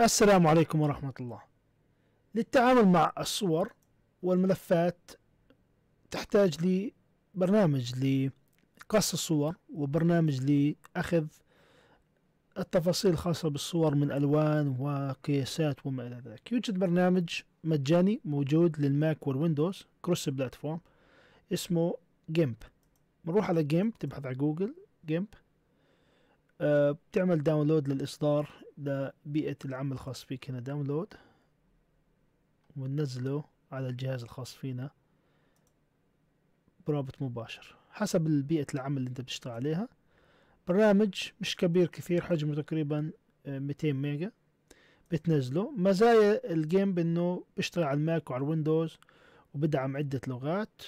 السلام عليكم ورحمة الله للتعامل مع الصور والملفات تحتاج لبرنامج لقص الصور وبرنامج لأخذ التفاصيل الخاصة بالصور من ألوان وقياسات وما إلى ذلك يوجد برنامج مجاني موجود للماك والويندوز كروس بلاتفورم اسمه جيمب بنروح على جيمب تبحث على جوجل جيمب أه بتعمل داونلود للإصدار لبيئة العمل الخاص فيك هنا داونلود وننزله على الجهاز الخاص فينا برابط مباشر حسب بيئة العمل اللي انت بتشتغل عليها برنامج مش كبير كثير حجمه تقريبا 200 آه، ميجا بتنزله مزايا الجيم بانه بيشتغل على الماك وعلى الويندوز وبدعم عدة لغات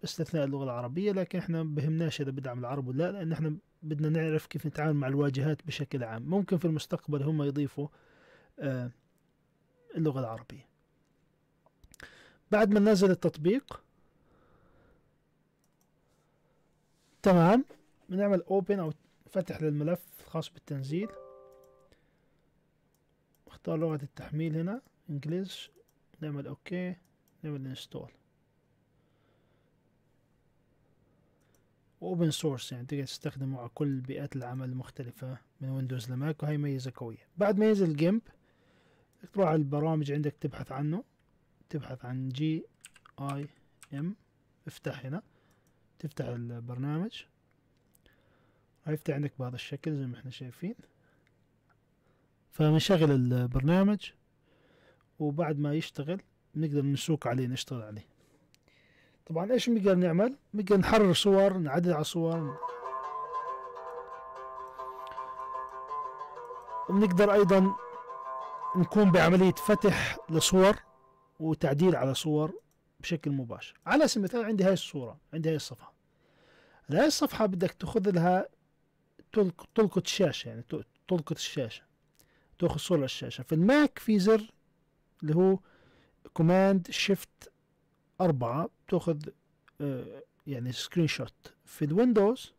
باستثناء اللغة العربية لكن احنا بهمناش اذا بدعم العرب ولا لا لان احنا بدنا نعرف كيف نتعامل مع الواجهات بشكل عام ممكن في المستقبل هم يضيفوا آه، اللغة العربية بعد ما ننزل التطبيق تمام بنعمل اوبن او فتح للملف الخاص بالتنزيل اختار لغة التحميل هنا انجليز نعمل اوكي نعمل انستول واوبن سورس يعني تقدر تستخدمه على كل بيئات العمل المختلفة من ويندوز لماك وهي ميزة قوية بعد ما ينزل جيمب تروح على البرامج عندك تبحث عنه تبحث عن جي اي ام افتح هنا تفتح البرنامج هيفتح عندك بهذا الشكل زي ما احنا شايفين فمنشغل البرنامج وبعد ما يشتغل نقدر نسوق عليه نشتغل عليه طبعا ايش بنقدر نعمل بنقدر نحرر صور نعدل على صور وبنقدر ايضا نكون بعملية فتح لصور وتعديل على صور بشكل مباشر على سبيل المثال عندي هاي الصورة عندي هاي الصفحة هاي الصفحة بدك تاخذ لها تلقط الشاشة يعني تلقط الشاشة تاخذ صورة للشاشة في الماك في زر اللي هو كوماند شيفت أربعة بتاخذ آه، يعني سكرين شوت في الويندوز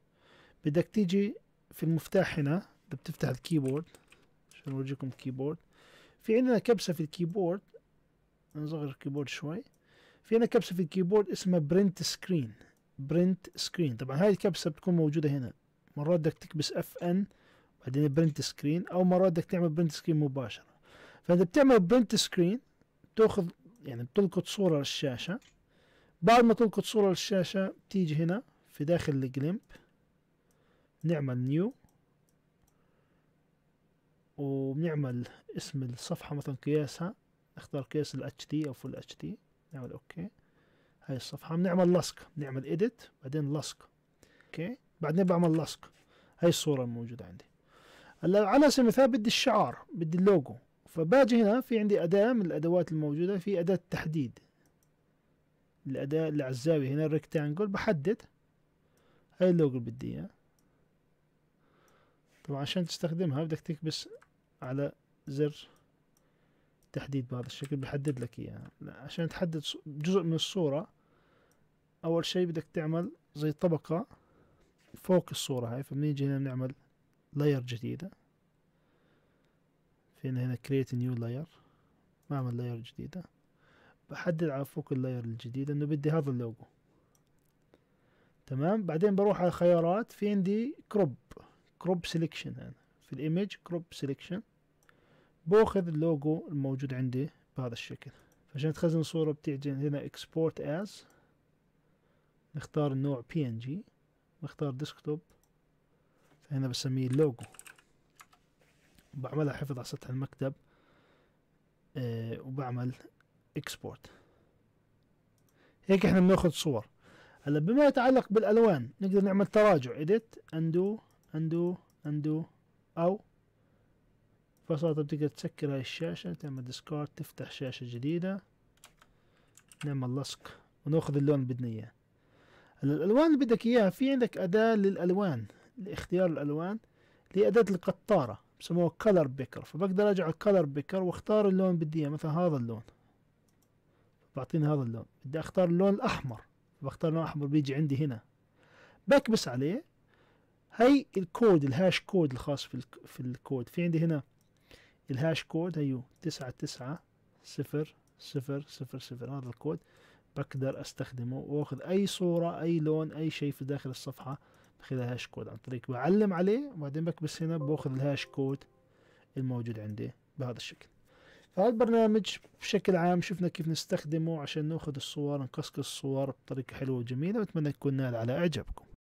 بدك تيجي في المفتاح هنا انت بتفتح الكيبورد عشان اورجيكم الكيبورد في عندنا كبسة في الكيبورد نصغر الكيبورد شوي في عندنا كبسة في الكيبورد اسمها برنت سكرين برنت سكرين طبعا هاي الكبسة بتكون موجودة هنا مرات بدك تكبس اف ان بعدين برنت سكرين او مرات بدك تعمل برنت سكرين مباشرة فاذا بتعمل برنت سكرين تاخذ يعني بتلقط صورة للشاشة بعد ما تلقط صورة للشاشة بتيجي هنا في داخل الجليمب نعمل نيو وبنعمل اسم الصفحة مثلا قياسها نختار قياس ال دي أو فول اتش دي نعمل أوكي هاي الصفحة بنعمل لصق بنعمل إيديت بعدين لصق أوكي بعدين بعمل لصق هاي الصورة الموجودة عندي هلا على سبيل المثال بدي الشعار بدي اللوجو فباجي هنا في عندي أداة من الأدوات الموجودة في أداة تحديد الأداة اللي على الزاوية هنا الريكتانجل بحدد هاي اللوجو اللي بدي إياه طبعا عشان تستخدمها بدك تكبس على زر تحديد بهذا الشكل بحدد لك إياها عشان تحدد جزء من الصورة أول شي بدك تعمل زي طبقة فوق الصورة هاي فبنيجي هنا بنعمل لاير جديدة فين هنا create نيو لاير بعمل لاير جديدة بحدد على فوق اللاير الجديد انه بدي هذا اللوجو تمام بعدين بروح على خيارات في عندي كروب كروب سيلكشن يعني في الايمج كروب سيلكشن باخذ اللوجو الموجود عندي بهذا الشكل فعشان تخزن صورة بتيجي هنا اكسبورت از نختار النوع بي ان جي نختار ديسكتوب فهنا بسميه اللوجو بعملها حفظ على سطح المكتب آه وبعمل اكسبورت هيك احنا بناخذ صور هلا بما يتعلق بالالوان نقدر نعمل تراجع اديت اندو اندو اندو او فصارت بتقدر تسكر هاي الشاشة تعمل ديسكارد تفتح شاشة جديدة نعمل لصق وناخذ اللون اللي بدنا اياه هلا الالوان اللي بدك اياها في عندك اداة للالوان لاختيار الالوان اللي اداة القطارة بسموه color picker فبقدر ارجع color picker واختار اللون بدي اياه مثلا هذا اللون بعطيني هذا اللون بدي اختار اللون الاحمر بختار لون احمر بيجي عندي هنا بكبس عليه هي الكود الهاش كود الخاص في في الكود في عندي هنا الهاش كود هيو تسعة تسعة صفر صفر صفر صفر هذا الكود بقدر استخدمه واخذ اي صورة اي لون اي شيء في داخل الصفحة خذ هاش كود عن طريق بعلم عليه وبعدين بكبس هنا باخذ الهاش كود الموجود عندي بهذا الشكل البرنامج بشكل عام شفنا كيف نستخدمه عشان ناخذ الصور نقصقص الصور بطريقة حلوة وجميلة واتمنى يكون نال على اعجابكم